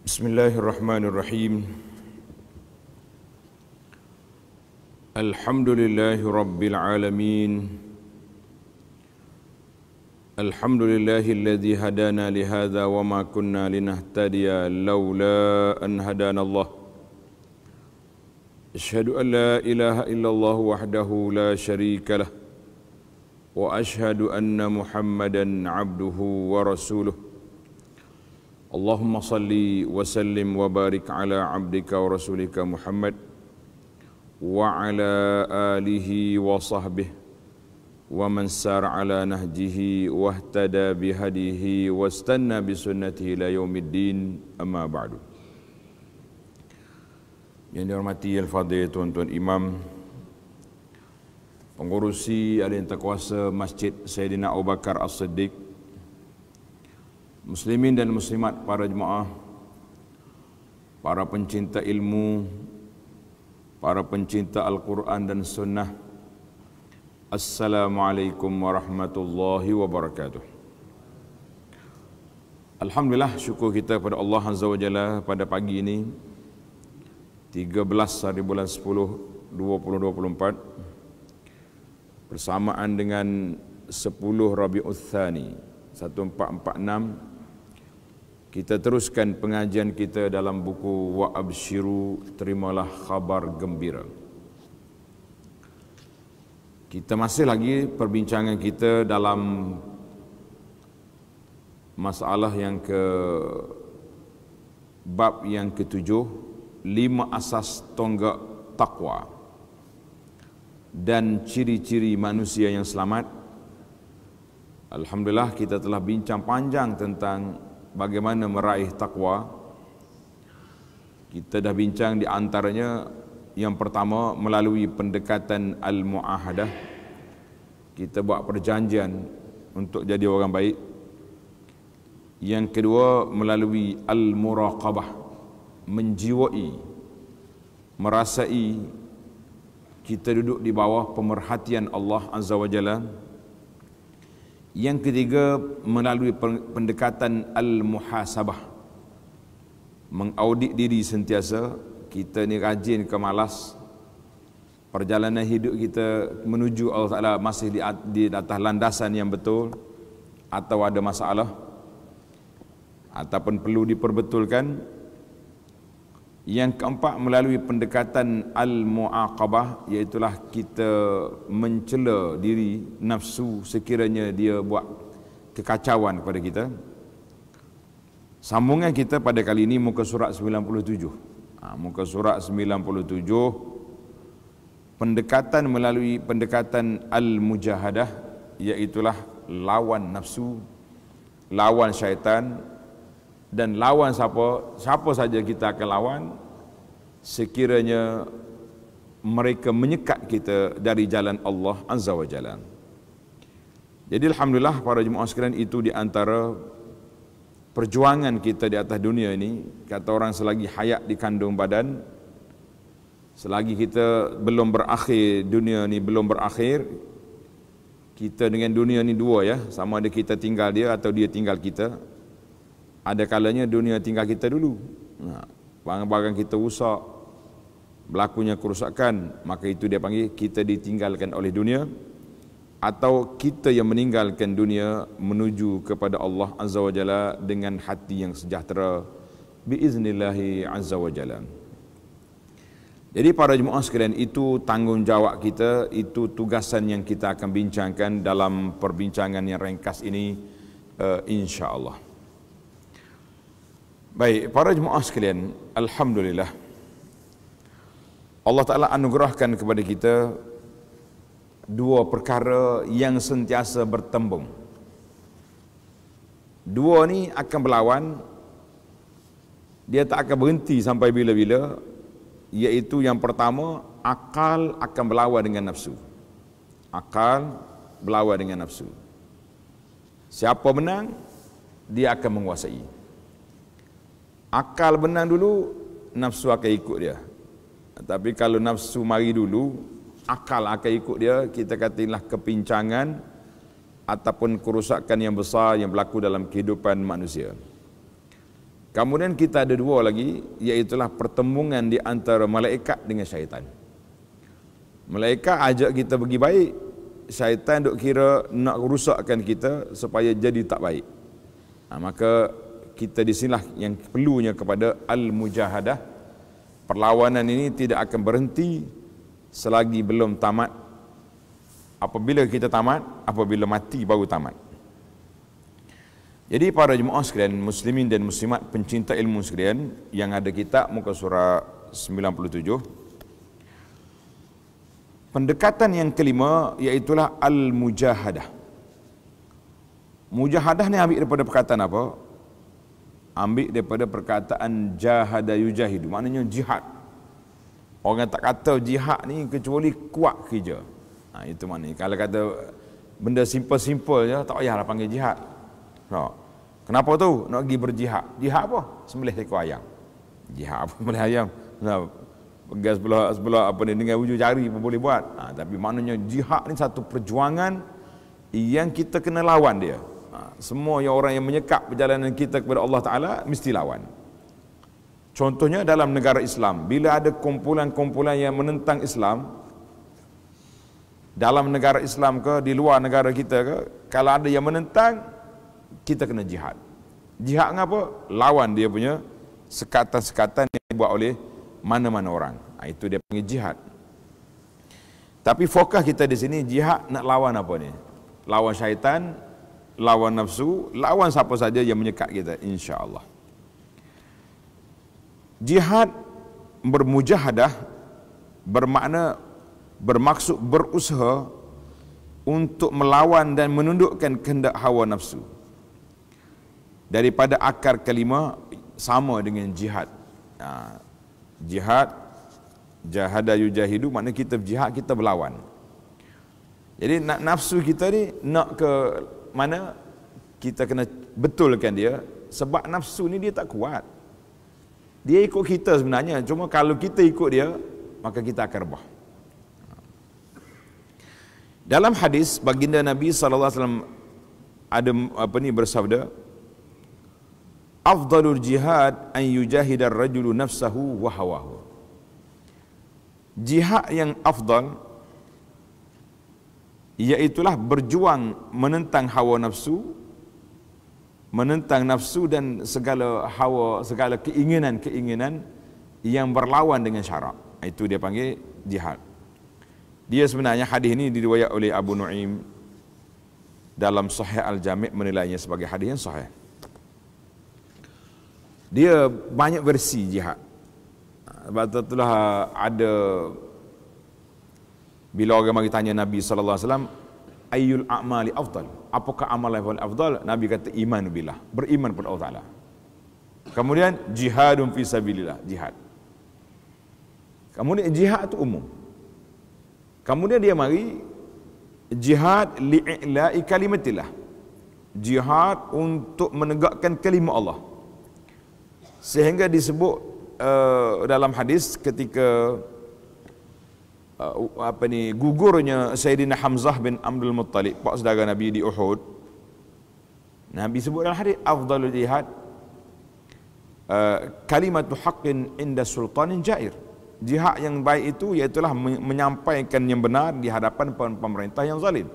بسم الله الرحمن الرحيم الحمد لله رب العالمين الحمد لله الذي هدانا لهذا وما كنا لنهتدي لولا ان هدانا الله اشهد ان لا اله الا الله وحده لا شريك له واشهد ان محمدا عبده ورسوله اللهم صل وسلم وبارك على عبدك ورسولك محمد وعلى آله وصحبه ومن سار على نهجه واهتدى بهديه واستنى بسنته إلى يوم الدين أما بعد Yang dihormati Al-Fadir Tuan-Tuan Imam Pengurusi Alintakuasa Masjid Sayyidina Abu Bakar As-Siddiq muslimin dan muslimat para jemaah para pencinta ilmu para pencinta al-Quran dan sunnah assalamualaikum warahmatullahi wabarakatuh alhamdulillah syukur kita kepada Allah azza wa Jalla pada pagi ini 13 hari bulan 10 2024 bersamaan dengan 10 Rabiul Thani, 1446 kita teruskan pengajian kita dalam buku Wa Abshiru, Terimalah Khabar Gembira. Kita masih lagi perbincangan kita dalam masalah yang ke bab yang ketujuh, lima asas tonggak takwa dan ciri-ciri manusia yang selamat. Alhamdulillah kita telah bincang panjang tentang bagaimana meraih takwa kita dah bincang di antaranya yang pertama melalui pendekatan al-muahadah kita buat perjanjian untuk jadi orang baik yang kedua melalui al-muraqabah menjiwai merasai kita duduk di bawah pemerhatian Allah Azza wa Jalla yang ketiga melalui pendekatan al-muhasabah. Mengaudit diri sentiasa, kita ni rajin ke malas? Perjalanan hidup kita menuju Allah Taala masih di di atas landasan yang betul atau ada masalah ataupun perlu diperbetulkan yang keempat melalui pendekatan al-mu'aqabah iaitulah kita mencela diri nafsu sekiranya dia buat kekacauan kepada kita. Sambungan kita pada kali ini muka surat 97. Ha, muka surat 97 pendekatan melalui pendekatan al-mujahadah iaitulah lawan nafsu, lawan syaitan, dan lawan siapa siapa saja kita akan lawan sekiranya mereka menyekat kita dari jalan Allah Azza wa Jalla. Jadi alhamdulillah para jemaah sekalian itu di antara perjuangan kita di atas dunia ini kata orang selagi hayat di kandung badan selagi kita belum berakhir dunia ni belum berakhir kita dengan dunia ni dua ya sama ada kita tinggal dia atau dia tinggal kita ada kalanya dunia tinggal kita dulu. Ha, barang-barang kita rusak, berlakunya kerusakan, maka itu dia panggil kita ditinggalkan oleh dunia atau kita yang meninggalkan dunia menuju kepada Allah Azza wa Jalla dengan hati yang sejahtera biiznillahi Azza wa Jalla. Jadi para jemaah sekalian itu tanggungjawab kita, itu tugasan yang kita akan bincangkan dalam perbincangan yang ringkas ini uh, eh, insya-Allah. Baik, para jemaah sekalian, Alhamdulillah. Allah Ta'ala anugerahkan kepada kita dua perkara yang sentiasa bertembung. Dua ni akan berlawan, dia tak akan berhenti sampai bila-bila, iaitu yang pertama, akal akan berlawan dengan nafsu. Akal berlawan dengan nafsu. Siapa menang, dia akan menguasai. Menguasai akal benang dulu nafsu akan ikut dia tapi kalau nafsu mari dulu akal akan ikut dia kita katilah kepincangan ataupun kerusakan yang besar yang berlaku dalam kehidupan manusia kemudian kita ada dua lagi iaitu pertemuan di antara malaikat dengan syaitan malaikat ajak kita pergi baik syaitan duk kira nak rusakkan kita supaya jadi tak baik ha, maka kita di sinilah yang perlunya kepada al-mujahadah. Perlawanan ini tidak akan berhenti selagi belum tamat. Apabila kita tamat, apabila mati baru tamat. Jadi para jemaah sekalian, muslimin dan muslimat pencinta ilmu sekalian yang ada kita muka surah 97. Pendekatan yang kelima iaitulah al-mujahadah. Mujahadah ni ambil daripada perkataan apa? ambil daripada perkataan jahada yujahidu maknanya jihad orang tak kata jihad ni kecuali kuat kerja ha, itu mana? kalau kata benda simple-simple je tak payahlah panggil jihad no. kenapa tu nak pergi berjihad jihad apa sembelih ekor ayam jihad apa sembelih ayam nah, pegas sebelah sebelah apa ni dengan wujud jari pun boleh buat ha, tapi maknanya jihad ni satu perjuangan yang kita kena lawan dia Ha, semua yang orang yang menyekap perjalanan kita kepada Allah Taala mesti lawan. Contohnya dalam negara Islam, bila ada kumpulan-kumpulan yang menentang Islam dalam negara Islam ke di luar negara kita ke, kalau ada yang menentang kita kena jihad. Jihad dengan apa? Lawan dia punya sekatan-sekatan yang dibuat oleh mana-mana orang. Ha, itu dia panggil jihad. Tapi fokus kita di sini jihad nak lawan apa ni? Lawan syaitan, lawan nafsu, lawan siapa saja yang menyekat kita insya-Allah. Jihad bermujahadah bermakna bermaksud berusaha untuk melawan dan menundukkan kehendak hawa nafsu. Daripada akar kelima sama dengan jihad. Ha, jihad jahada yujahidu makna kita jihad kita berlawan. Jadi nafsu kita ni nak ke mana kita kena betulkan dia sebab nafsu ni dia tak kuat dia ikut kita sebenarnya cuma kalau kita ikut dia maka kita akan rebah dalam hadis baginda Nabi SAW ada apa ni bersabda afdalul jihad an yujahidar rajulu nafsahu wa jihad yang afdal Iaitulah berjuang menentang hawa nafsu Menentang nafsu dan segala hawa, segala keinginan-keinginan Yang berlawan dengan syarak Itu dia panggil jihad Dia sebenarnya hadis ini diriwayat oleh Abu Nu'im Dalam Sahih Al-Jami' menilainya sebagai hadis yang sahih Dia banyak versi jihad Sebab itulah ada bila orang mari tanya Nabi sallallahu alaihi wasallam, ayyul a'mali afdal? Apakah amal yang paling afdal? Nabi kata iman billah, beriman kepada Allah Taala. Kemudian jihadun fi sabilillah, jihad. Kemudian jihad itu umum. Kemudian dia mari jihad li'la'i kalimatillah. Jihad untuk menegakkan kalimah Allah. Sehingga disebut uh, dalam hadis ketika uh, apa ni gugurnya Sayyidina Hamzah bin Abdul Muttalib pak saudara Nabi di Uhud Nabi sebut dalam hadis afdalul jihad uh, kalimatu haqqin inda sultanin jair jihad yang baik itu ialah menyampaikan yang benar di hadapan pemerintah yang zalim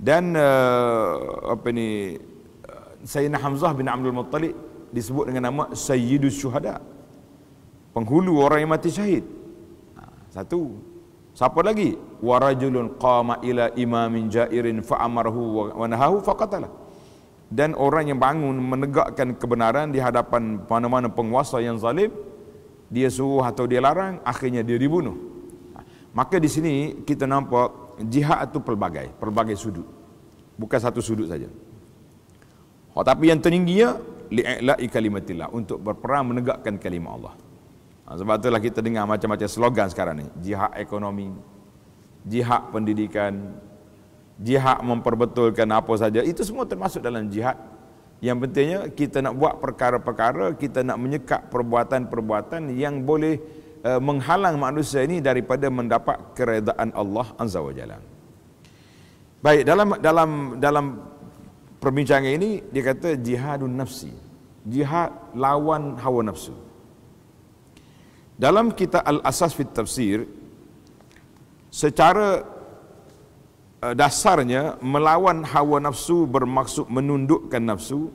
dan uh, apa ni uh, Sayyidina Hamzah bin Abdul Muttalib disebut dengan nama Sayyidus Syuhada penghulu orang yang mati syahid satu. Siapa lagi? Wa rajulun qama ila imamin ja'irin fa amarahu wa nahahu faqatalah. Dan orang yang bangun menegakkan kebenaran di hadapan mana-mana penguasa yang zalim, dia suruh atau dia larang, akhirnya dia dibunuh. Maka di sini kita nampak jihad itu pelbagai, pelbagai sudut. Bukan satu sudut saja. Oh, tapi yang tertingginya li'la'i kalimatillah untuk berperang menegakkan kalimat Allah. Ha, sebab itulah kita dengar macam-macam slogan sekarang ni. Jihad ekonomi, jihad pendidikan, jihad memperbetulkan apa saja. Itu semua termasuk dalam jihad. Yang pentingnya kita nak buat perkara-perkara, kita nak menyekat perbuatan-perbuatan yang boleh uh, menghalang manusia ini daripada mendapat keredaan Allah Azza wa Jalla. Baik, dalam dalam dalam perbincangan ini dia kata jihadun nafsi. Jihad lawan hawa nafsu. Dalam kitab Al-Asas fit Tafsir secara eh, dasarnya melawan hawa nafsu bermaksud menundukkan nafsu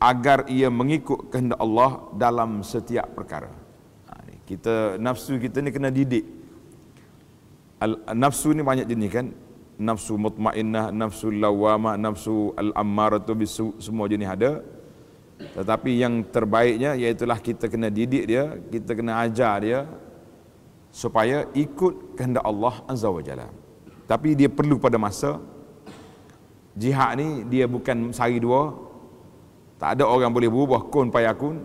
agar ia mengikut kehendak Allah dalam setiap perkara. Ha, kita nafsu kita ni kena didik. nafsu ni banyak jenis kan? Nafsu mutmainnah, nafsu lawamah, nafsu al-ammaratu bisu semua jenis ada. Tetapi yang terbaiknya ialah kita kena didik dia, kita kena ajar dia supaya ikut kehendak Allah Azza wa Jalla. Tapi dia perlu pada masa jihad ni dia bukan sehari dua. Tak ada orang boleh berubah kun payakun.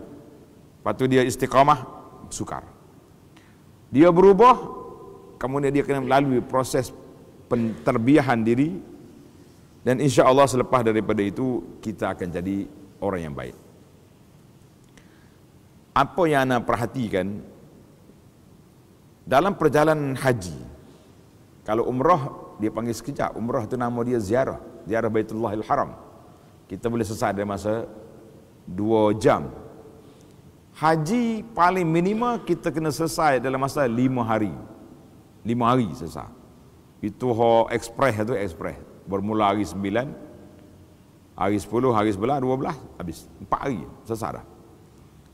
Lepas tu dia istiqamah sukar. Dia berubah kemudian dia kena melalui proses penterbiahan diri dan insya-Allah selepas daripada itu kita akan jadi orang yang baik apa yang anda perhatikan dalam perjalanan haji kalau umrah dia panggil sekejap umrah itu nama dia ziarah ziarah Baitullah Haram kita boleh sesat dalam masa dua jam haji paling minima kita kena selesai dalam masa lima hari lima hari selesai itu ho express itu express bermula hari 9 hari 10 hari 11 12 habis 4 hari selesai dah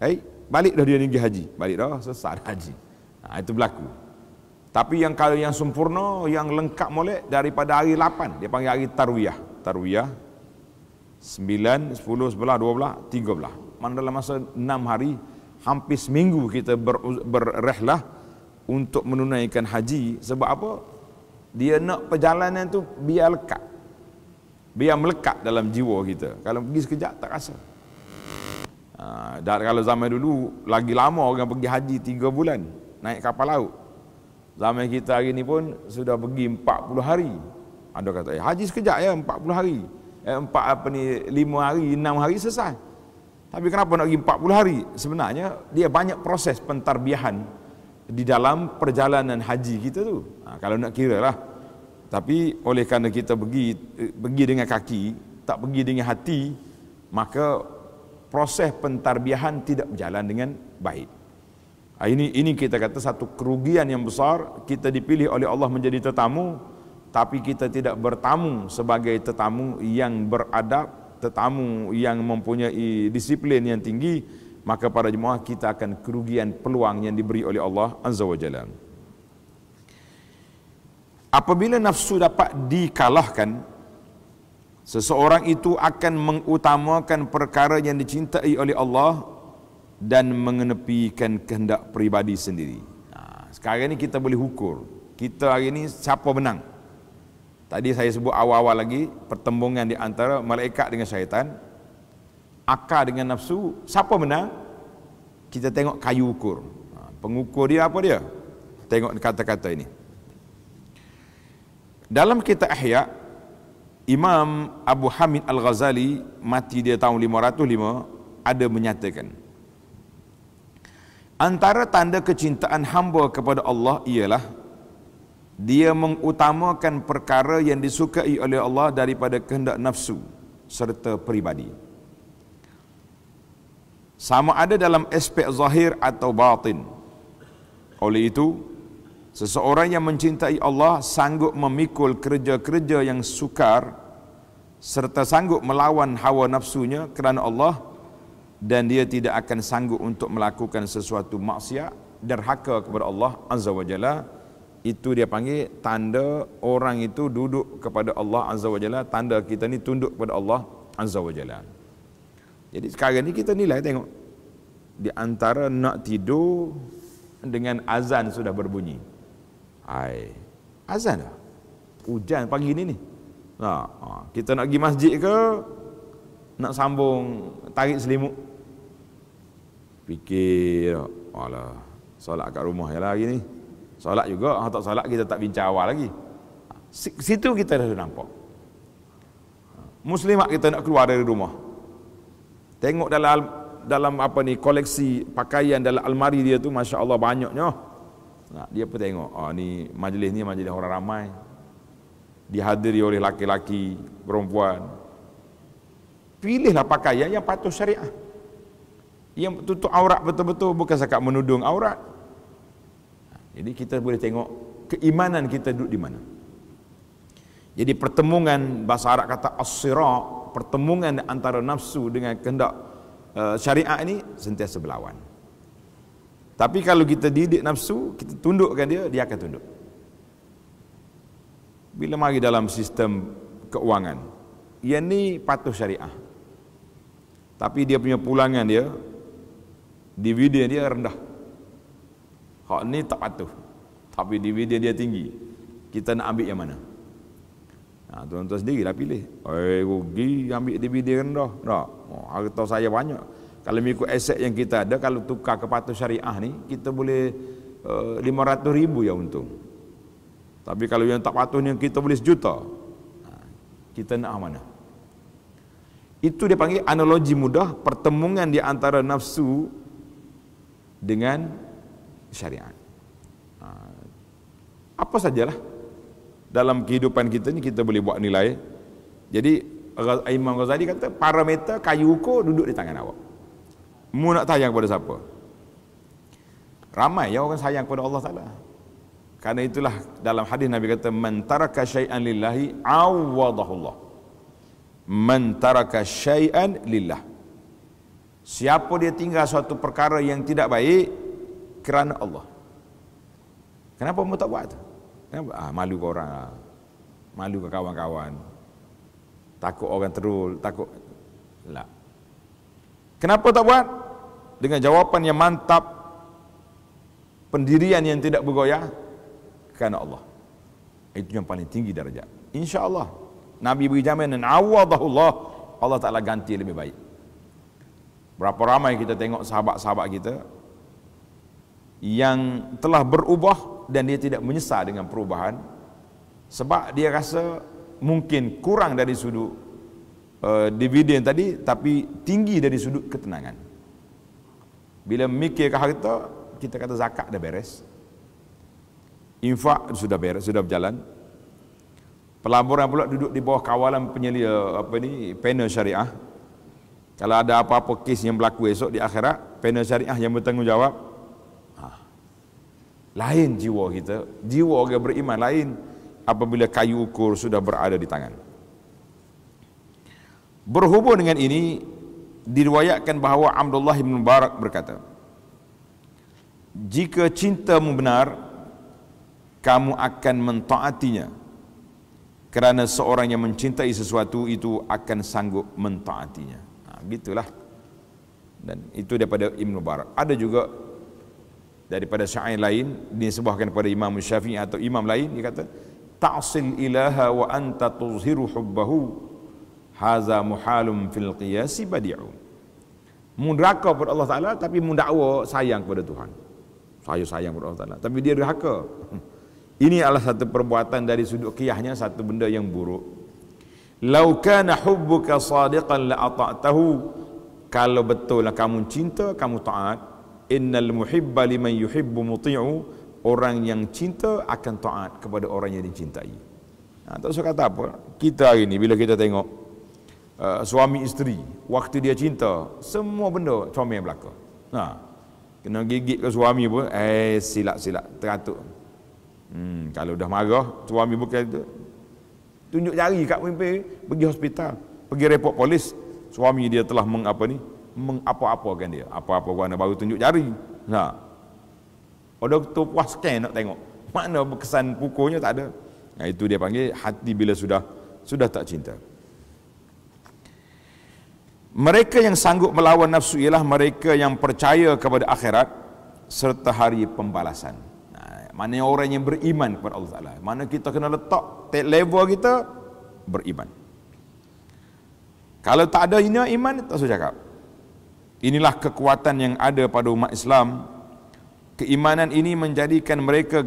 Baik. Hey balik dah dia tinggi haji balik dah sesat haji ha, itu berlaku tapi yang kalau yang sempurna yang lengkap molek daripada hari 8 dia panggil hari tarwiyah tarwiyah 9 10 11 12 13 dalam masa 6 hari hampir seminggu kita ber, berrehlah untuk menunaikan haji sebab apa dia nak perjalanan tu biar lekat biar melekat dalam jiwa kita kalau pergi sekejap tak rasa Ha, dan kalau zaman dulu lagi lama orang pergi haji 3 bulan naik kapal laut. Zaman kita hari ni pun sudah pergi 40 hari. Ada kata eh, haji sekejap ya 40 hari. Eh, 4 apa ni 5 hari, 6 hari selesai. Tapi kenapa nak pergi 40 hari? Sebenarnya dia banyak proses pentarbiahan di dalam perjalanan haji kita tu. Ha, kalau nak kira lah. Tapi oleh kerana kita pergi eh, pergi dengan kaki, tak pergi dengan hati, maka proses pentarbiahan tidak berjalan dengan baik. Ah, ini ini kita kata satu kerugian yang besar kita dipilih oleh Allah menjadi tetamu tapi kita tidak bertamu sebagai tetamu yang beradab, tetamu yang mempunyai disiplin yang tinggi, maka para jemaah kita akan kerugian peluang yang diberi oleh Allah Azza wa Jalla. Apabila nafsu dapat dikalahkan, Seseorang itu akan mengutamakan perkara yang dicintai oleh Allah dan mengenepikan kehendak peribadi sendiri. Ha, sekarang ini kita boleh ukur. Kita hari ini siapa menang? Tadi saya sebut awal-awal lagi pertembungan di antara malaikat dengan syaitan, akal dengan nafsu, siapa menang? Kita tengok kayu ukur. Ha, pengukur dia apa dia? Tengok kata-kata ini. Dalam kitab Ihya' Imam Abu Hamid Al-Ghazali mati dia tahun 505 ada menyatakan Antara tanda kecintaan hamba kepada Allah ialah dia mengutamakan perkara yang disukai oleh Allah daripada kehendak nafsu serta peribadi. Sama ada dalam aspek zahir atau batin. Oleh itu, Seseorang yang mencintai Allah sanggup memikul kerja-kerja yang sukar serta sanggup melawan hawa nafsunya kerana Allah dan dia tidak akan sanggup untuk melakukan sesuatu maksiat derhaka kepada Allah Azza wa Jalla itu dia panggil tanda orang itu duduk kepada Allah Azza wa Jalla tanda kita ni tunduk kepada Allah Azza wa Jalla jadi sekarang ni kita nilai tengok di antara nak tidur dengan azan sudah berbunyi Ai. Azan lah, Hujan pagi ni ni. Nah, ha, ha. kita nak pergi masjid ke nak sambung tarik selimut. Fikir, alah, solat kat rumah jelah hari ni. Solat juga, ha, tak solat kita tak bincang awal lagi. Situ kita dah nampak. Muslimat kita nak keluar dari rumah. Tengok dalam dalam apa ni koleksi pakaian dalam almari dia tu masya-Allah banyaknya. Nah, dia pun tengok, oh, ni majlis ni majlis orang ramai. Dihadiri oleh laki-laki, perempuan. Pilihlah pakaian yang patuh syariah. Yang tutup aurat betul-betul bukan sekat menudung aurat. Jadi kita boleh tengok keimanan kita duduk di mana. Jadi pertemuan bahasa Arab kata as-sirat, pertemuan antara nafsu dengan kehendak uh, syariah ini sentiasa berlawan. Tapi kalau kita didik nafsu, kita tundukkan dia, dia akan tunduk. Bila mari dalam sistem keuangan, yang ni patuh syariah. Tapi dia punya pulangan dia, dividen dia rendah. Hak ni tak patuh. Tapi dividen dia tinggi. Kita nak ambil yang mana? Ha, tuan-tuan sendiri lah pilih. Eh, rugi ambil dividen rendah. Tak. Oh, harta saya banyak. Kalau mengikut aset yang kita ada, kalau tukar ke patuh syariah ni, kita boleh uh, eh, 500 ribu yang untung. Tapi kalau yang tak patuh ni, kita boleh sejuta. Ha, kita nak mana? Itu dia panggil analogi mudah, pertemuan di antara nafsu dengan syariat. Ha, apa sajalah dalam kehidupan kita ni kita boleh buat nilai. Jadi Imam Ghazali kata parameter kayu ukur duduk di tangan awak. Mu nak tanya kepada siapa? Ramai yang orang sayang kepada Allah Taala. Karena itulah dalam hadis Nabi kata man taraka syai'an lillahi awwadahu Allah. Man taraka syai'an lillah. Siapa dia tinggal suatu perkara yang tidak baik kerana Allah. Kenapa mu tak buat tu? Kenapa? Ah, malu ke orang. Malu ke kawan-kawan. Takut orang terul, takut. Lah. Kenapa tak buat? Dengan jawapan yang mantap, pendirian yang tidak bergoyah, kerana Allah. Itu yang paling tinggi darjat. InsyaAllah. Nabi beri jaminan, awadahullah, Allah Ta'ala ganti lebih baik. Berapa ramai kita tengok sahabat-sahabat kita yang telah berubah dan dia tidak menyesal dengan perubahan sebab dia rasa mungkin kurang dari sudut Eh, dividen tadi tapi tinggi dari sudut ketenangan. Bila mikir ke harta, kita kata zakat dah beres. Infak sudah beres, sudah berjalan. Pelaburan pula duduk di bawah kawalan penyelia apa ni panel syariah. Kalau ada apa-apa kes yang berlaku esok di akhirat, panel syariah yang bertanggungjawab. Ha. Lain jiwa kita, jiwa orang beriman lain apabila kayu ukur sudah berada di tangan. Berhubung dengan ini diriwayatkan bahawa Abdullah bin Mubarak berkata Jika cinta mu benar kamu akan mentaatinya kerana seorang yang mencintai sesuatu itu akan sanggup mentaatinya. Ha, gitulah. Dan itu daripada ibnu Mubarak. Ada juga daripada syair lain disebutkan kepada Imam Syafi'i atau imam lain dia kata ta'sil ilaha wa anta tuzhiru hubbahu Haza muhalum fil qiyasi badi'u. Mudraka kepada Allah Ta'ala tapi mudakwa sayang kepada Tuhan. Saya sayang kepada Allah Ta'ala. Tapi dia derhaka. Ini adalah satu perbuatan dari sudut kiyahnya, satu benda yang buruk. Lau kana hubbuka sadiqan la'ata'tahu. Kalau betul betullah kamu cinta, kamu ta'at. Innal muhibba liman yuhibbu muti'u. Orang yang cinta akan ta'at kepada orang yang dicintai. Nah, ha, tak usah kata apa. Kita hari ini bila kita tengok uh, suami isteri waktu dia cinta semua benda comel belaka ha kena gigit ke suami pun eh silap-silap teratur hmm kalau dah marah suami bukan tu tunjuk jari kat pemimpin pergi hospital pergi repot polis suami dia telah mengapa ni mengapa-apakan dia apa-apa warna baru tunjuk jari ha oh, doktor puas scan nak tengok mana berkesan pukulnya tak ada nah, itu dia panggil hati bila sudah sudah tak cinta mereka yang sanggup melawan nafsu ialah mereka yang percaya kepada akhirat serta hari pembalasan. Nah, mana orang yang beriman kepada Allah Taala? Mana kita kena letak level kita beriman. Kalau tak ada ini iman tak usah cakap. Inilah kekuatan yang ada pada umat Islam. Keimanan ini menjadikan mereka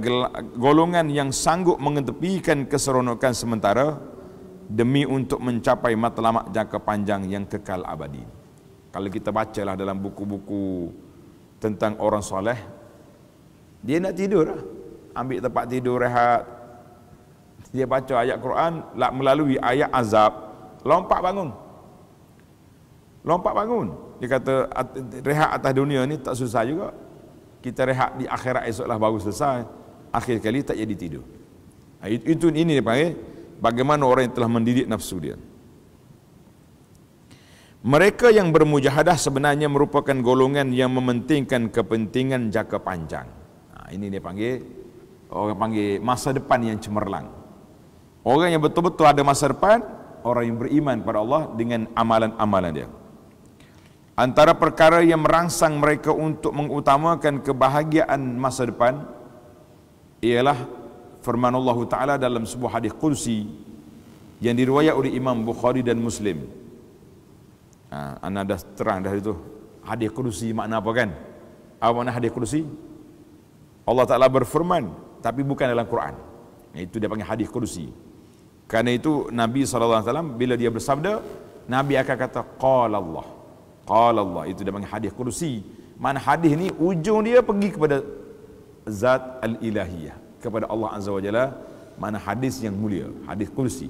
golongan yang sanggup mengetepikan keseronokan sementara demi untuk mencapai matlamat jangka panjang yang kekal abadi. Kalau kita bacalah dalam buku-buku tentang orang soleh, dia nak tidur lah. Ambil tempat tidur, rehat. Dia baca ayat Quran, melalui ayat azab, lompat bangun. Lompat bangun. Dia kata, rehat atas dunia ni tak susah juga. Kita rehat di akhirat esoklah baru selesai. Akhir kali tak jadi tidur. Ha, itu ini dia panggil bagaimana orang yang telah mendidik nafsu dia. Mereka yang bermujahadah sebenarnya merupakan golongan yang mementingkan kepentingan jangka panjang. Nah, ha, ini dia panggil orang panggil masa depan yang cemerlang. Orang yang betul-betul ada masa depan, orang yang beriman pada Allah dengan amalan-amalan dia. Antara perkara yang merangsang mereka untuk mengutamakan kebahagiaan masa depan ialah firman Allah Taala dalam sebuah hadis kursi yang diriwayat oleh Imam Bukhari dan Muslim. Ha, anda dah terang dah itu hadis kursi makna apa kan? Apa makna hadis kursi? Allah Taala berfirman tapi bukan dalam Quran. Itu dia panggil hadis kursi. Karena itu Nabi SAW bila dia bersabda, Nabi akan kata qala Allah. Qala Allah itu dia panggil hadis kursi. Mana hadis ni ujung dia pergi kepada zat al-ilahiyah, kepada Allah Azza wa Jalla mana hadis yang mulia hadis kursi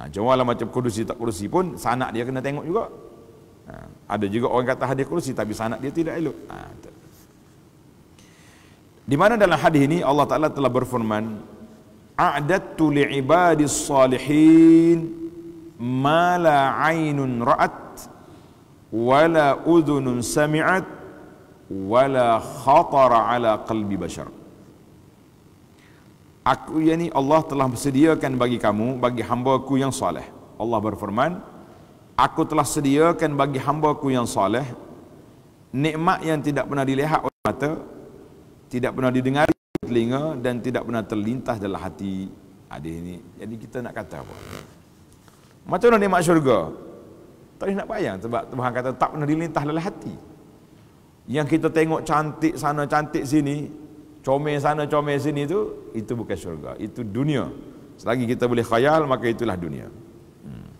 ha, jawalah macam kursi tak kursi pun sanak dia kena tengok juga ha, ada juga orang kata hadis kursi tapi sanak dia tidak elok ha, di mana dalam hadis ini Allah Ta'ala telah berfirman a'adattu li'ibadis salihin ma la aynun ra'at wa la udhunun sami'at wa la khatara ala qalbi bashar aku yang ini Allah telah sediakan bagi kamu bagi hamba ku yang soleh Allah berfirman aku telah sediakan bagi hamba ku yang soleh nikmat yang tidak pernah dilihat oleh mata tidak pernah didengar oleh telinga dan tidak pernah terlintas dalam hati ada ini jadi kita nak kata apa macam mana nikmat syurga tak boleh nak bayang sebab Tuhan kata tak pernah dilintas dalam hati yang kita tengok cantik sana cantik sini comel sana comel sini tu itu bukan syurga itu dunia selagi kita boleh khayal maka itulah dunia hmm.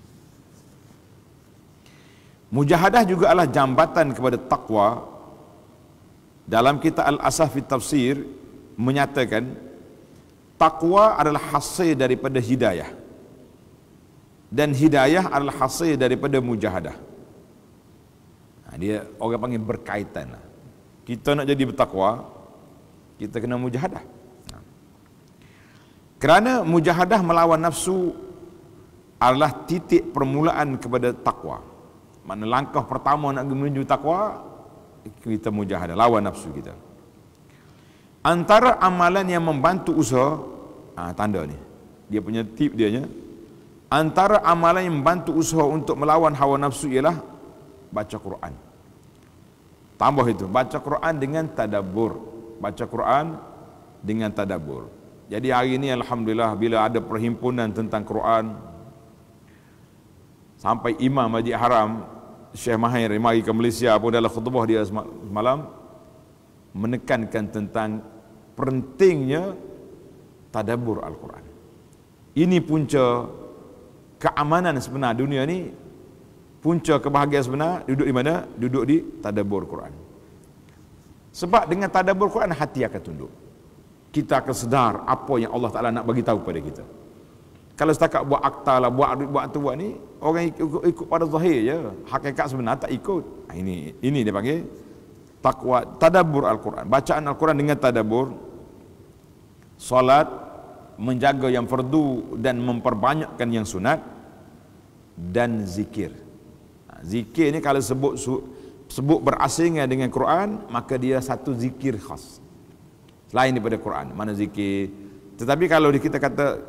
mujahadah juga adalah jambatan kepada takwa dalam kita al-asaf tafsir menyatakan takwa adalah hasil daripada hidayah dan hidayah adalah hasil daripada mujahadah ha, dia orang panggil berkaitan lah. kita nak jadi bertakwa kita kena mujahadah kerana mujahadah melawan nafsu adalah titik permulaan kepada takwa Mana langkah pertama nak menuju takwa kita mujahadah lawan nafsu kita antara amalan yang membantu usaha ah, tanda ni dia punya tip dia nya antara amalan yang membantu usaha untuk melawan hawa nafsu ialah baca Quran tambah itu baca Quran dengan tadabbur baca Quran dengan tadabur. Jadi hari ini alhamdulillah bila ada perhimpunan tentang Quran sampai Imam Masjid Haram Syekh Mahir mari ke Malaysia pun dalam khutbah dia semalam menekankan tentang pentingnya tadabur Al-Quran. Ini punca keamanan sebenar dunia ni punca kebahagiaan sebenar duduk di mana? Duduk di tadabur Quran. Sebab dengan tadabur Quran hati akan tunduk. Kita akan sedar apa yang Allah Taala nak bagi tahu pada kita. Kalau setakat buat akta lah, buat buat tu buat ni, orang ikut, ikut pada zahir je. Hakikat sebenarnya tak ikut. Ah, ini ini dia panggil takwa tadabur Al-Quran. Bacaan Al-Quran dengan tadabur solat menjaga yang fardu dan memperbanyakkan yang sunat dan zikir. Ah, zikir ni kalau sebut sebut berasingan dengan Quran maka dia satu zikir khas selain daripada Quran mana zikir tetapi kalau kita kata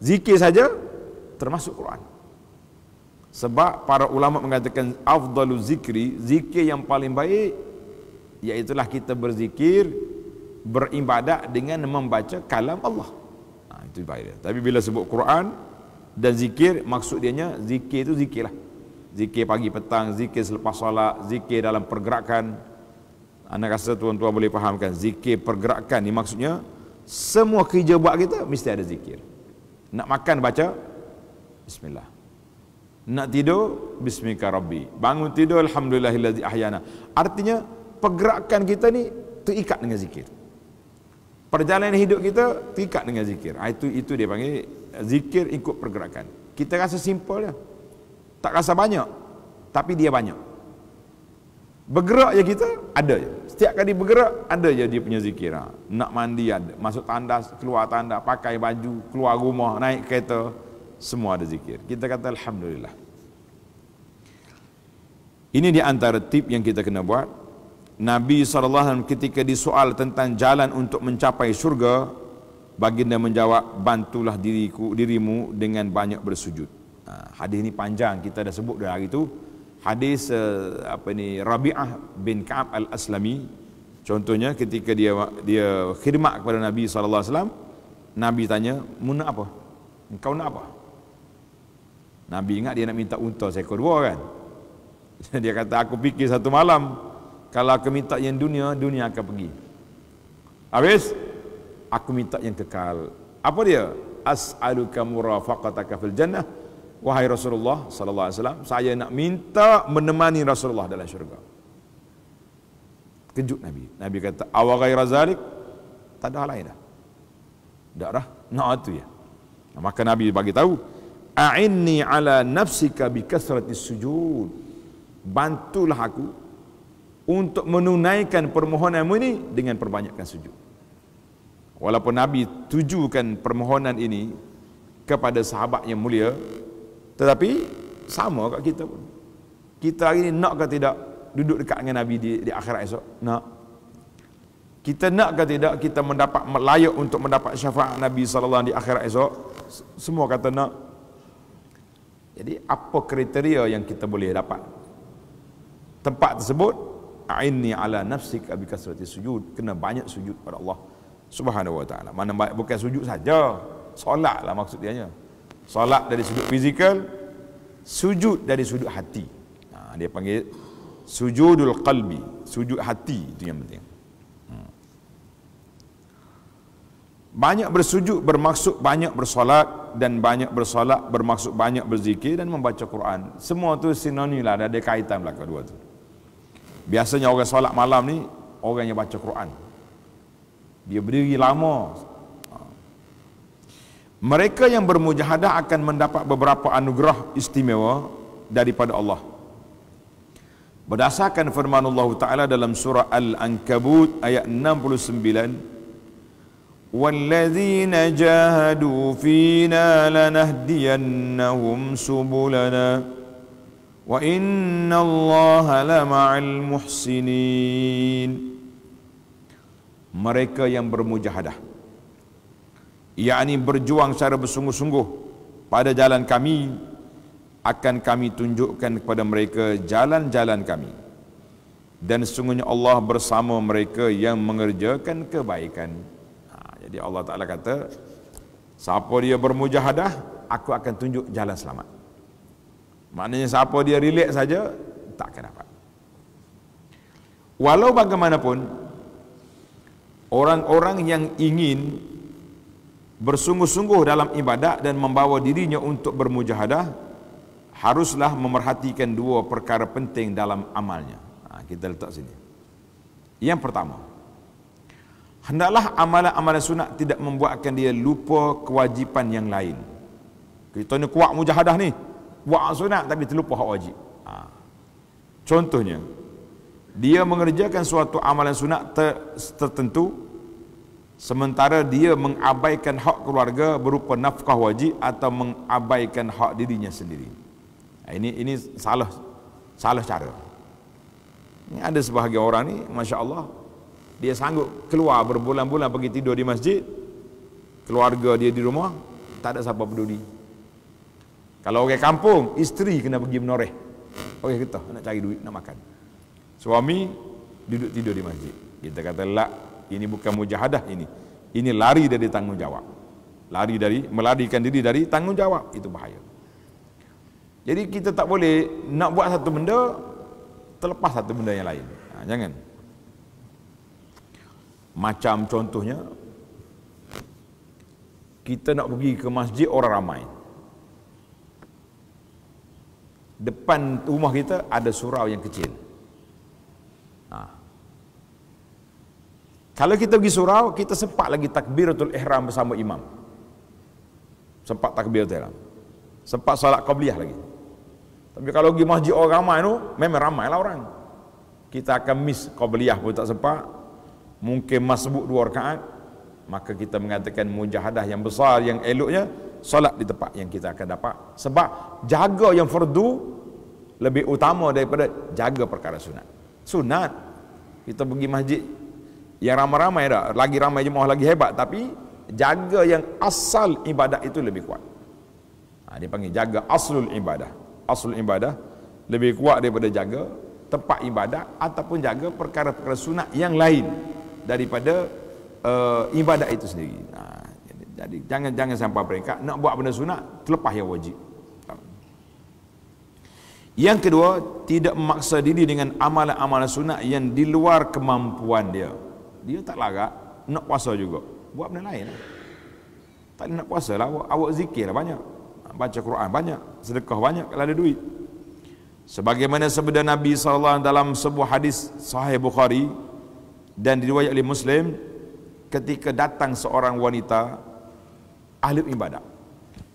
zikir saja termasuk Quran sebab para ulama mengatakan afdalu zikri zikir yang paling baik iaitu kita berzikir beribadat dengan membaca kalam Allah ha, itu baik dia. tapi bila sebut Quran dan zikir maksud dianya zikir itu zikirlah zikir pagi petang, zikir selepas solat, zikir dalam pergerakan. Anda rasa tuan-tuan boleh fahamkan zikir pergerakan ni maksudnya semua kerja buat kita mesti ada zikir. Nak makan baca bismillah. Nak tidur bismika rabbi. Bangun tidur alhamdulillahillazi ahyana. Artinya pergerakan kita ni terikat dengan zikir. Perjalanan hidup kita terikat dengan zikir. Ah, itu itu dia panggil zikir ikut pergerakan. Kita rasa simple je. Ya? Tak rasa banyak, tapi dia banyak. Bergerak je kita, ada je. Setiap kali bergerak, ada je dia punya zikir. Ha, nak mandi ada, masuk tandas, keluar tanda, pakai baju, keluar rumah, naik kereta, semua ada zikir. Kita kata Alhamdulillah. Ini di antara tip yang kita kena buat. Nabi SAW ketika disoal tentang jalan untuk mencapai syurga, baginda menjawab, bantulah diriku, dirimu dengan banyak bersujud. Ha, hadis ini panjang kita dah sebut dah hari tu hadis eh, apa ni Rabi'ah bin Ka'ab al-Aslami contohnya ketika dia dia khidmat kepada Nabi sallallahu alaihi wasallam Nabi tanya muna apa engkau nak apa Nabi ingat dia nak minta unta seekor dua kan dia kata aku fikir satu malam kalau aku minta yang dunia dunia akan pergi habis aku minta yang kekal apa dia as'aluka murafaqataka fil jannah wahai Rasulullah sallallahu alaihi wasallam, saya nak minta menemani Rasulullah dalam syurga. Kejut Nabi. Nabi kata, "Awa ghaira zalik?" Tak ada lain dah. Tak dah. Nak itu ya. Maka Nabi bagi tahu, "A'inni ala nafsika bi kasrati sujud." Bantulah aku untuk menunaikan permohonanmu ini dengan perbanyakkan sujud. Walaupun Nabi tujukan permohonan ini kepada sahabat yang mulia tetapi sama kat kita pun. Kita hari ni nak ke tidak duduk dekat dengan Nabi di, di akhirat esok? Nak. Kita nak ke tidak kita mendapat layak untuk mendapat syafaat Nabi SAW di akhirat esok? Semua kata nak. Jadi apa kriteria yang kita boleh dapat? Tempat tersebut, aini ala nafsik abika surati sujud. Kena banyak sujud pada Allah Subhanahu wa taala. Mana bukan sujud saja, solatlah maksud dia. Nya. Salat dari sudut fizikal, sujud dari sudut hati. Ha, dia panggil sujudul qalbi, sujud hati itu yang penting. Ha. Banyak bersujud bermaksud banyak bersolat dan banyak bersolat bermaksud banyak berzikir dan membaca Quran. Semua tu sinonim lah, ada kaitan belakang dua tu. Biasanya orang solat malam ni orang yang baca Quran. Dia berdiri lama, mereka yang bermujahadah akan mendapat beberapa anugerah istimewa daripada Allah. Berdasarkan firman Allah Taala dalam surah Al-Ankabut ayat 69, "Wallazina jahadu fina lanahdiyannahum subulana wa innallaha lama'al muhsinin." Mereka yang bermujahadah ia ini berjuang secara bersungguh-sungguh pada jalan kami akan kami tunjukkan kepada mereka jalan-jalan kami dan sungguhnya Allah bersama mereka yang mengerjakan kebaikan ha, jadi Allah Ta'ala kata siapa dia bermujahadah aku akan tunjuk jalan selamat maknanya siapa dia relax saja tak akan dapat walau bagaimanapun orang-orang yang ingin bersungguh-sungguh dalam ibadat dan membawa dirinya untuk bermujahadah haruslah memerhatikan dua perkara penting dalam amalnya. Ha, kita letak sini. Yang pertama, hendaklah amalan-amalan sunat tidak membuatkan dia lupa kewajipan yang lain. Kita ni kuat mujahadah ni, kuat sunat tapi terlupa hak wajib. Ha. Contohnya, dia mengerjakan suatu amalan sunat tertentu sementara dia mengabaikan hak keluarga berupa nafkah wajib atau mengabaikan hak dirinya sendiri. Ini ini salah salah cara. Ini ada sebahagian orang ni, masya Allah, dia sanggup keluar berbulan-bulan pergi tidur di masjid, keluarga dia di rumah, tak ada siapa peduli. Kalau orang kampung, isteri kena pergi menoreh. Orang kita nak cari duit, nak makan. Suami duduk tidur di masjid. Kita kata, lak ini bukan mujahadah ini. Ini lari dari tanggungjawab. Lari dari melarikan diri dari tanggungjawab itu bahaya. Jadi kita tak boleh nak buat satu benda terlepas satu benda yang lain. Ha, jangan. Macam contohnya kita nak pergi ke masjid orang ramai. Depan rumah kita ada surau yang kecil. Kalau kita pergi surau, kita sempat lagi takbiratul ihram bersama imam. Sempat takbiratul ihram. Sempat salat qabliyah lagi. Tapi kalau pergi masjid orang ramai tu, memang ramai lah orang. Kita akan miss qabliyah pun tak sempat. Mungkin masbuk dua rakaat. Maka kita mengatakan mujahadah yang besar, yang eloknya, salat di tempat yang kita akan dapat. Sebab jaga yang fardu lebih utama daripada jaga perkara sunat. Sunat. Kita pergi masjid yang ramai-ramai dah lagi ramai jemaah lagi hebat tapi jaga yang asal ibadat itu lebih kuat ha, dia panggil jaga aslul ibadah aslul ibadah lebih kuat daripada jaga tempat ibadat ataupun jaga perkara-perkara sunat yang lain daripada uh, eh, ibadat itu sendiri ha, jadi, jadi jangan jangan sampai peringkat nak buat benda sunat terlepas yang wajib yang kedua, tidak memaksa diri dengan amalan-amalan sunat yang di luar kemampuan dia dia tak larat nak puasa juga buat benda lain lah. tak nak puasa lah awak, awak zikir lah banyak baca Quran banyak sedekah banyak kalau ada duit sebagaimana sebeda Nabi SAW dalam sebuah hadis sahih Bukhari dan diriwayat oleh Muslim ketika datang seorang wanita ahli ibadat,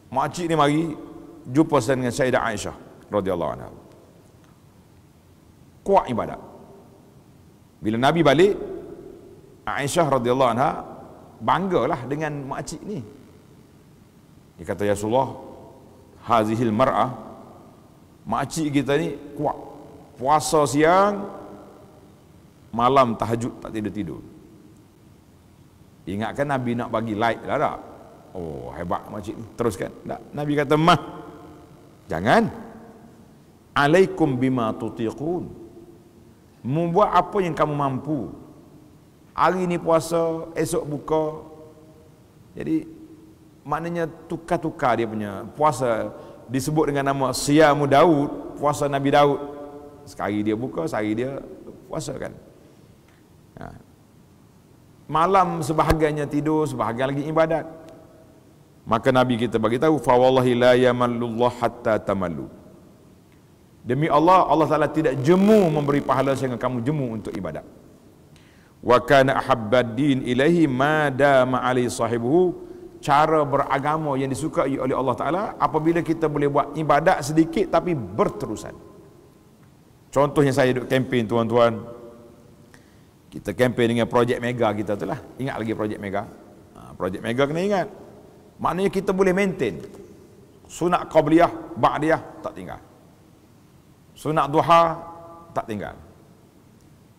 makcik ni mari jumpa dengan Sayyidah Aisyah radhiyallahu anha kuat ibadat. bila Nabi balik Aisyah radhiyallahu anha banggalah dengan makcik ni. Dia kata ya Rasulullah hazihil mar'ah makcik kita ni kuat puasa siang malam tahajud tak tidur-tidur. Ingatkan Nabi nak bagi like lah tak? Oh hebat makcik ni. Teruskan. Tak. Nabi kata mah jangan alaikum bima tutiqun membuat apa yang kamu mampu Hari ni puasa, esok buka. Jadi maknanya tukar-tukar dia punya puasa disebut dengan nama Siamu Daud, puasa Nabi Daud. Sekali dia buka, sehari dia puasa kan. Ha. Malam sebahagiannya tidur, sebahagian lagi ibadat. Maka Nabi kita bagi tahu fa wallahi la yamallullah hatta tamallu. Demi Allah, Allah Taala tidak jemu memberi pahala sehingga kamu jemu untuk ibadat wa kana ahabbaddin ilaihi ma dama alaihi sahibuhu cara beragama yang disukai oleh Allah Taala apabila kita boleh buat ibadat sedikit tapi berterusan contohnya saya duduk kempen tuan-tuan kita kempen dengan projek mega kita tu lah. ingat lagi projek mega ha, projek mega kena ingat maknanya kita boleh maintain sunat qabliyah ba'diyah tak tinggal sunat duha tak tinggal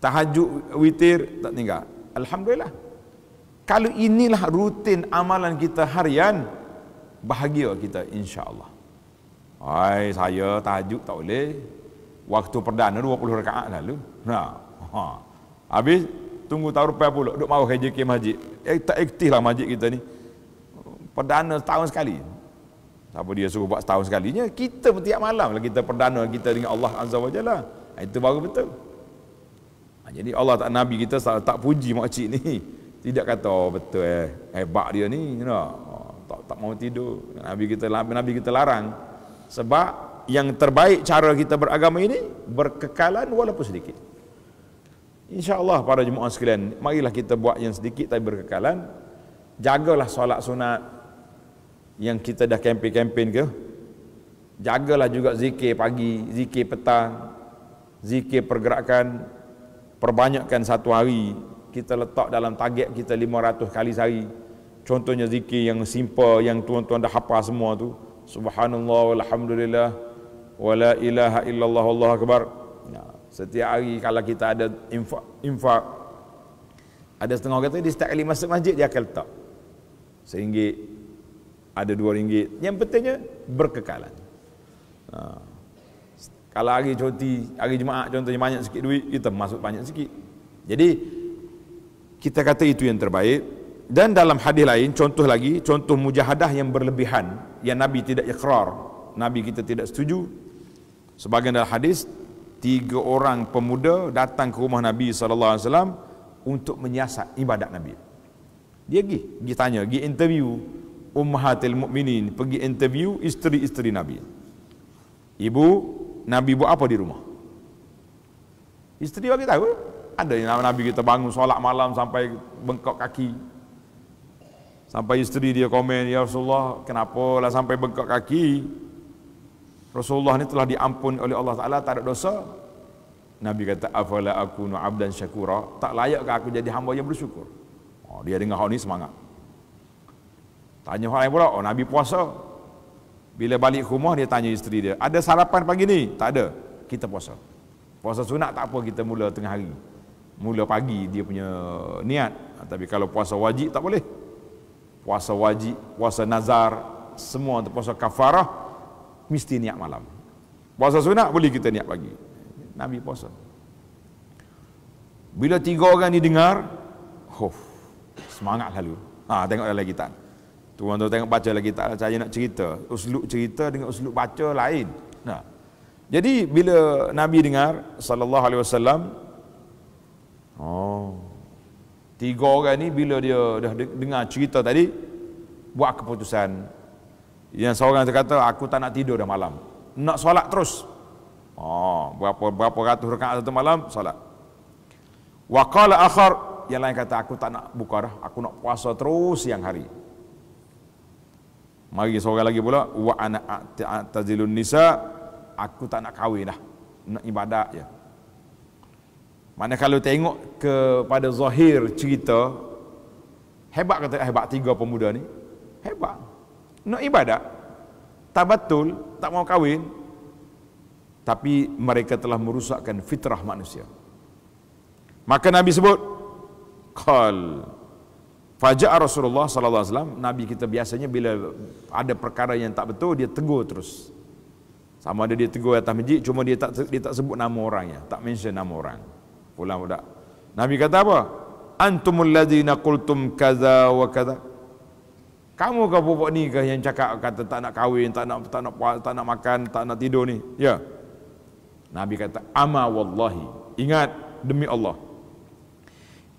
tahajud witir tak tinggal alhamdulillah kalau inilah rutin amalan kita harian bahagia kita insyaallah hai saya tahajud tak boleh waktu perdana 20 rakaat lalu nah ha, ha. habis tunggu tahun rupiah pula duk mau kerja ke masjid eh, tak aktif lah masjid kita ni perdana tahun sekali Siapa dia suruh buat setahun sekalinya? Kita setiap malam lah kita perdana kita dengan Allah Azza wa Jalla. Itu baru betul. Ha, jadi Allah tak nabi kita tak, tak puji makcik ni. Tidak kata oh, betul eh hebat dia ni, you oh, ha, tak tak mau tidur. Nabi kita nabi kita larang. Sebab yang terbaik cara kita beragama ini berkekalan walaupun sedikit. Insya Allah para jemaah sekalian, marilah kita buat yang sedikit tapi berkekalan. Jagalah solat sunat yang kita dah kempen-kempen ke. Jagalah juga zikir pagi, zikir petang, zikir pergerakan, perbanyakkan satu hari kita letak dalam target kita 500 kali sehari contohnya zikir yang simple yang tuan-tuan dah hafal semua tu subhanallah walhamdulillah wala ilaha illallah Allah akbar nah, ya, setiap hari kalau kita ada infak, infak ada setengah kata dia setiap kali masuk masjid dia akan letak seringgit ada dua ringgit yang pentingnya berkekalan nah, ha. Kalau hari cuti, hari Jumaat contohnya banyak sikit duit, kita masuk banyak sikit. Jadi kita kata itu yang terbaik. Dan dalam hadis lain, contoh lagi, contoh mujahadah yang berlebihan, yang Nabi tidak ikrar, Nabi kita tidak setuju. Sebagian dalam hadis, tiga orang pemuda datang ke rumah Nabi SAW untuk menyiasat ibadat Nabi. Dia pergi, dia tanya, pergi interview Ummahatil Mukminin, pergi interview isteri-isteri Nabi. Ibu, Nabi buat apa di rumah? Isteri bagi tahu, ada yang Nabi kita bangun solat malam sampai bengkok kaki. Sampai isteri dia komen, Ya Rasulullah, kenapa lah sampai bengkok kaki? Rasulullah ni telah diampun oleh Allah Ta'ala, tak ada dosa. Nabi kata, Afala aku nu'abdan syakura, tak layak ke aku jadi hamba yang bersyukur? Oh, dia dengar hal ni semangat. Tanya orang lain pula, oh, Nabi puasa. Bila balik rumah dia tanya isteri dia, ada sarapan pagi ni? Tak ada. Kita puasa. Puasa sunat tak apa kita mula tengah hari. Mula pagi dia punya niat. Ah, tapi kalau puasa wajib tak boleh. Puasa wajib, puasa nazar, semua untuk puasa kafarah mesti niat malam. Puasa sunat boleh kita niat pagi. Nabi puasa. Bila tiga orang ni dengar, oh, semangat lalu. Ha, ah, tengok dalam kitab. Tuan tu tengok baca lagi tak saya nak cerita. Uslub cerita dengan uslub baca lain. Nah. Jadi bila Nabi dengar sallallahu alaihi wasallam oh tiga orang ni bila dia dah dengar cerita tadi buat keputusan yang seorang kata aku tak nak tidur dah malam. Nak solat terus. Oh, berapa berapa ratus rakaat satu malam solat. Wa qala akhar yang lain kata aku tak nak buka dah, aku nak puasa terus siang hari. Mari seorang lagi pula wa ana tazilun nisa aku tak nak kahwin dah. Nak ibadat je. Mana kalau tengok kepada zahir cerita hebat kata eh, hebat tiga pemuda ni. Hebat. Nak ibadat tak betul, tak mau kahwin. Tapi mereka telah merusakkan fitrah manusia. Maka Nabi sebut qal Fajar Rasulullah sallallahu alaihi wasallam nabi kita biasanya bila ada perkara yang tak betul dia tegur terus. Sama ada dia tegur atas masjid cuma dia tak dia tak sebut nama orangnya, tak mention nama orang. Pulang budak. Nabi kata apa? Antumul ladzina kultum kaza wa kaza. Kamu ke pupuk ni ke yang cakap kata tak nak kahwin, tak nak tak nak tak nak makan, tak nak tidur ni. Ya. Nabi kata ama wallahi. Ingat demi Allah.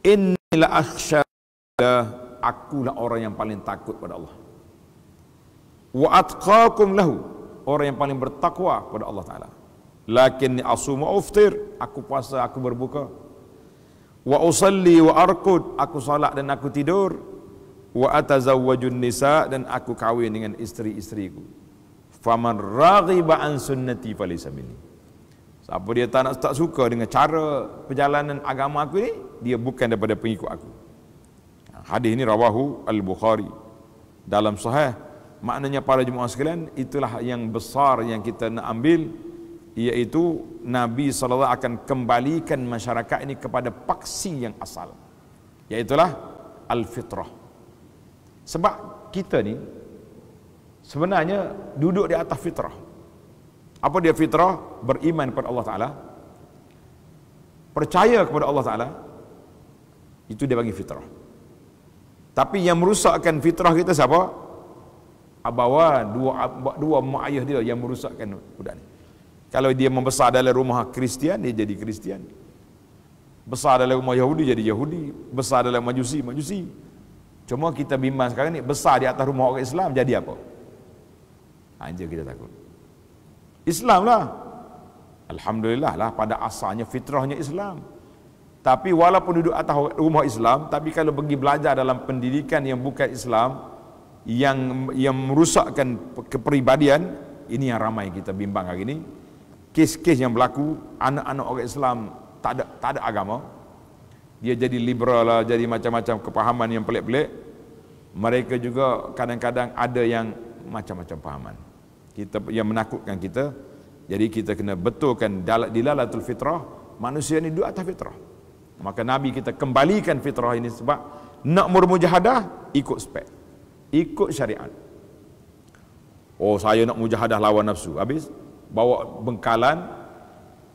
Inna la akhsha adalah akulah orang yang paling takut pada Allah. Wa atqakum lahu, orang yang paling bertakwa pada Allah Taala. Lakinni asumu uftir, aku puasa, aku berbuka. Wa usalli wa arqud, aku salat dan aku tidur. Wa atazawwajun nisa dan aku kahwin dengan isteri-isteriku. Faman ragi baan sunnati falisa minni. Siapa dia tak nak tak suka dengan cara perjalanan agama aku ni, dia bukan daripada pengikut aku. Hadis ini rawahu Al-Bukhari dalam sahih. Maknanya para jemaah sekalian itulah yang besar yang kita nak ambil iaitu Nabi SAW akan kembalikan masyarakat ini kepada paksi yang asal. Iaitulah Al-Fitrah. Sebab kita ni sebenarnya duduk di atas fitrah. Apa dia fitrah? Beriman kepada Allah Ta'ala. Percaya kepada Allah Ta'ala. Itu dia bagi fitrah. Tapi yang merusakkan fitrah kita siapa? Abawan, dua dua mak ayah dia yang merusakkan budak ni. Kalau dia membesar dalam rumah Kristian, dia jadi Kristian. Besar dalam rumah Yahudi, jadi Yahudi. Besar dalam Majusi, Majusi. Cuma kita bimbang sekarang ni, besar di atas rumah orang Islam, jadi apa? Ha, Anjir kita takut. Islamlah. Alhamdulillah lah, pada asalnya fitrahnya Islam. Tapi walaupun duduk atas rumah Islam, tapi kalau pergi belajar dalam pendidikan yang bukan Islam, yang yang merusakkan kepribadian, ini yang ramai kita bimbang hari ini. Kes-kes yang berlaku, anak-anak orang Islam tak ada, tak ada agama, dia jadi liberal lah, jadi macam-macam kepahaman yang pelik-pelik. Mereka juga kadang-kadang ada yang macam-macam pahaman. Kita, yang menakutkan kita, jadi kita kena betulkan dilalatul fitrah, manusia ini dua atas fitrah. Maka Nabi kita kembalikan fitrah ini sebab nak bermujahadah ikut spek. Ikut syariat. Oh saya nak mujahadah lawan nafsu. Habis bawa bengkalan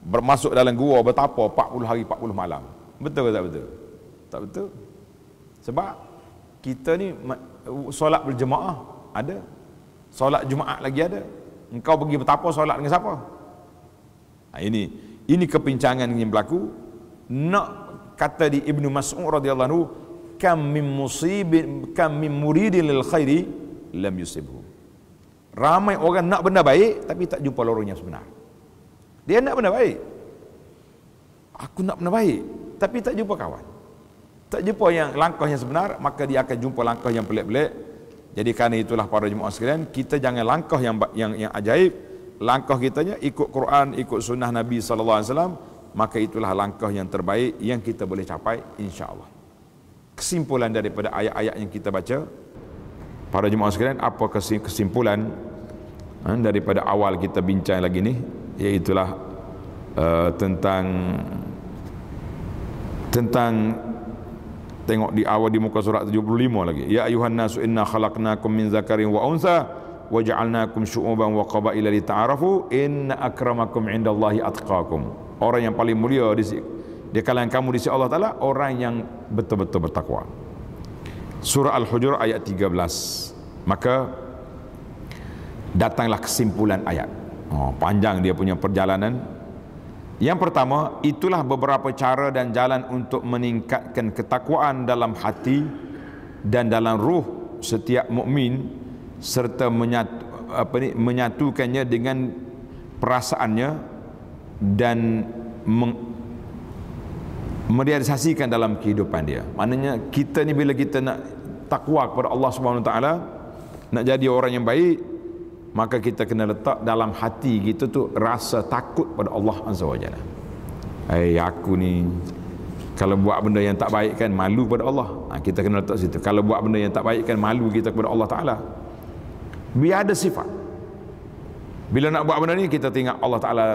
bermasuk dalam gua bertapa 40 hari 40 malam. Betul ke tak betul? Tak betul. Sebab kita ni solat berjemaah ada. Solat Jumaat lagi ada. Engkau pergi bertapa solat dengan siapa? Nah, ha, ini ini kepincangan yang berlaku nak kata di Ibnu Mas'ud radhiyallahu anhu kam min musib, kam min muridin lil khairi lam yusibhu ramai orang nak benda baik tapi tak jumpa lorongnya sebenar dia nak benda baik aku nak benda baik tapi tak jumpa kawan tak jumpa yang langkah yang sebenar maka dia akan jumpa langkah yang pelik-pelik jadi kerana itulah para jemaah sekalian kita jangan langkah yang yang yang ajaib langkah kitanya ikut Quran ikut sunnah Nabi sallallahu alaihi wasallam maka itulah langkah yang terbaik yang kita boleh capai insya-Allah. Kesimpulan daripada ayat-ayat yang kita baca para jemaah sekalian, apa kesimpulan eh, daripada awal kita bincang lagi ni iaitu uh, eh, tentang tentang tengok di awal di muka surat 75 lagi ya ayuhan nasu inna khalaqnakum min zakarin wa unsa waja'alnakum syu'uban wa qabaila lita'arafu inna akramakum indallahi atqakum orang yang paling mulia di di kalangan kamu di sisi Allah Taala orang yang betul-betul bertakwa. Surah Al-Hujur ayat 13. Maka datanglah kesimpulan ayat. Oh, panjang dia punya perjalanan. Yang pertama, itulah beberapa cara dan jalan untuk meningkatkan ketakwaan dalam hati dan dalam ruh setiap mukmin serta menyatu, apa ni, menyatukannya dengan perasaannya dan meng- merealisasikan dalam kehidupan dia. Maknanya kita ni bila kita nak takwa kepada Allah Subhanahu taala, nak jadi orang yang baik, maka kita kena letak dalam hati kita tu rasa takut pada Allah Azza wa Jalla. Hey, eh, aku ni kalau buat benda yang tak baik kan malu pada Allah. Ha, kita kena letak situ. Kalau buat benda yang tak baik kan malu kita kepada Allah Taala. Biar ada sifat. Bila nak buat benda ni kita tengok Allah Taala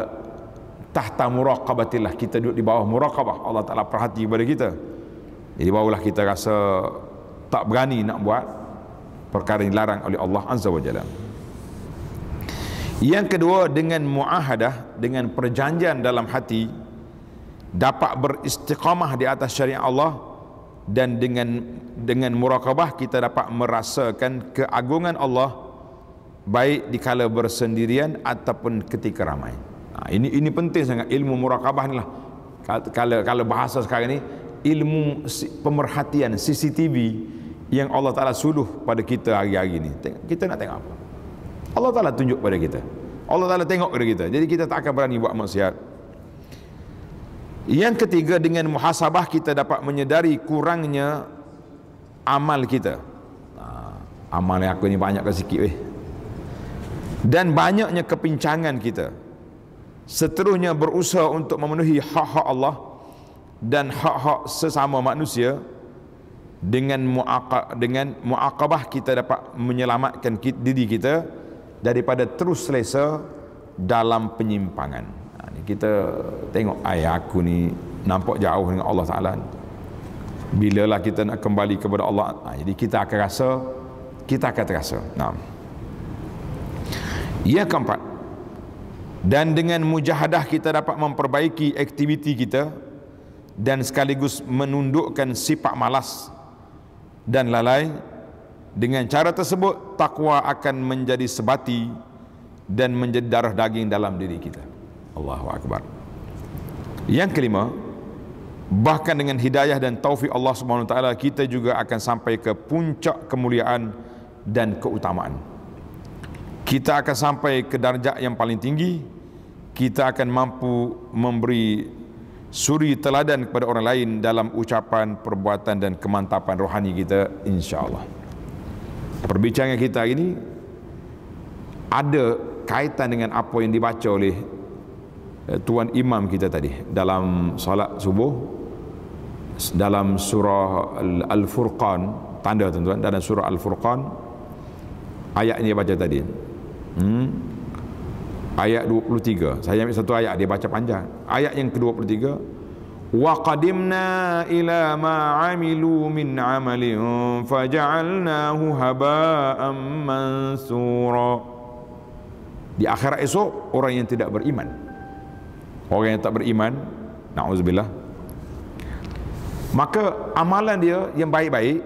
tahta muraqabatillah kita duduk di bawah muraqabah Allah Taala perhati kepada kita jadi barulah kita rasa tak berani nak buat perkara yang larang oleh Allah Azza Wajalla. yang kedua dengan muahadah dengan perjanjian dalam hati dapat beristiqamah di atas syariat Allah dan dengan dengan muraqabah kita dapat merasakan keagungan Allah baik di kala bersendirian ataupun ketika ramai. Ha, ini ini penting sangat ilmu muraqabah ni lah. Kalau kalau bahasa sekarang ni ilmu pemerhatian CCTV yang Allah Taala suluh pada kita hari-hari ni. Kita nak tengok apa? Allah Taala tunjuk pada kita. Allah Taala tengok pada kita. Jadi kita tak akan berani buat maksiat. Yang ketiga dengan muhasabah kita dapat menyedari kurangnya amal kita. Ha, amal yang aku ni banyak ke sikit weh. Dan banyaknya kepincangan kita seterusnya berusaha untuk memenuhi hak-hak Allah dan hak-hak sesama manusia dengan muaqab dengan muaqabah kita dapat menyelamatkan diri kita daripada terus selesa dalam penyimpangan. Ha, kita tengok ayah aku ni nampak jauh dengan Allah Taala. Bila lah kita nak kembali kepada Allah. Ha, jadi kita akan rasa kita akan terasa. Nah. Yang keempat dan dengan mujahadah kita dapat memperbaiki aktiviti kita dan sekaligus menundukkan sifat malas dan lalai dengan cara tersebut takwa akan menjadi sebati dan menjadi darah daging dalam diri kita Allahu akbar yang kelima bahkan dengan hidayah dan taufik Allah Subhanahu kita juga akan sampai ke puncak kemuliaan dan keutamaan kita akan sampai ke darjah yang paling tinggi kita akan mampu memberi suri teladan kepada orang lain dalam ucapan, perbuatan dan kemantapan rohani kita insya-Allah. Perbincangan kita hari ini ada kaitan dengan apa yang dibaca oleh eh, tuan imam kita tadi dalam salat subuh dalam surah Al-Furqan tanda tuan-tuan dalam surah Al-Furqan ayat ini dia baca tadi. Hmm ayat 23 saya ambil satu ayat dia baca panjang ayat yang ke-23 wa qadimna ila ma amilu min amalin faja'alnahu haba'an mansura di akhirat esok orang yang tidak beriman orang yang tak beriman naudzubillah maka amalan dia yang baik-baik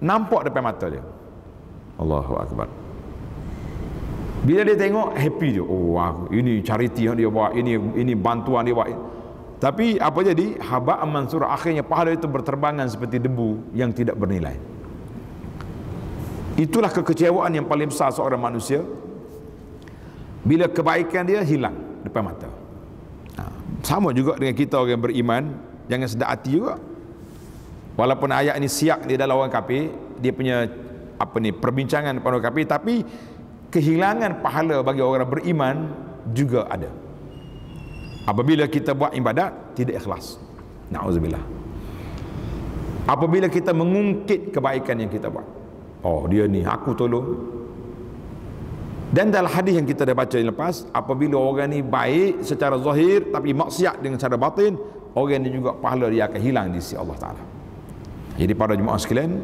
nampak depan mata dia Allahu akbar bila dia tengok happy je. Oh wah, ini charity yang dia buat, ini ini bantuan dia buat. Tapi apa jadi? Haba Mansur akhirnya pahala itu berterbangan seperti debu yang tidak bernilai. Itulah kekecewaan yang paling besar seorang manusia bila kebaikan dia hilang depan mata. Ha, sama juga dengan kita orang yang beriman, jangan sedap hati juga. Walaupun ayat ini siap di dalam orang kafir, dia punya apa ni perbincangan pada orang kafir tapi kehilangan pahala bagi orang beriman juga ada apabila kita buat ibadat tidak ikhlas na'udzubillah apabila kita mengungkit kebaikan yang kita buat oh dia ni aku tolong dan dalam hadis yang kita dah baca yang lepas apabila orang ni baik secara zahir tapi maksiat dengan cara batin orang ni juga pahala dia akan hilang di sisi Allah Ta'ala jadi pada jemaah sekalian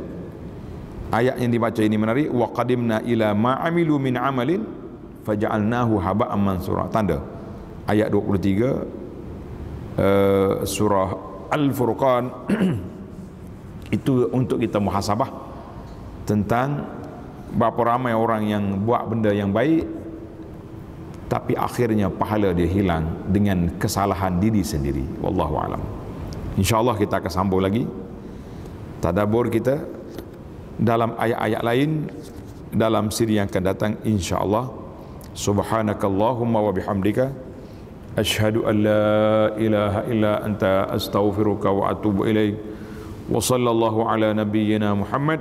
ayat yang dibaca ini menarik wa qadimna ila ma amilu min amalin faja'alnahu haba'an mansura tanda ayat 23 uh, eh, surah al-furqan itu untuk kita muhasabah tentang berapa ramai orang yang buat benda yang baik tapi akhirnya pahala dia hilang dengan kesalahan diri sendiri wallahu alam insyaallah kita akan sambung lagi tadabbur kita dalam ayat-ayat lain dalam siri yang akan datang insyaallah subhanakallahumma wa bihamdika ashhadu an la ilaha illa anta astaghfiruka wa atubu ilaik wa sallallahu ala nabiyyina muhammad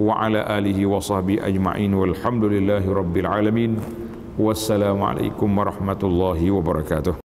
wa ala alihi wa sahbihi ajma'in walhamdulillahi rabbil alamin wassalamu alaikum warahmatullahi wabarakatuh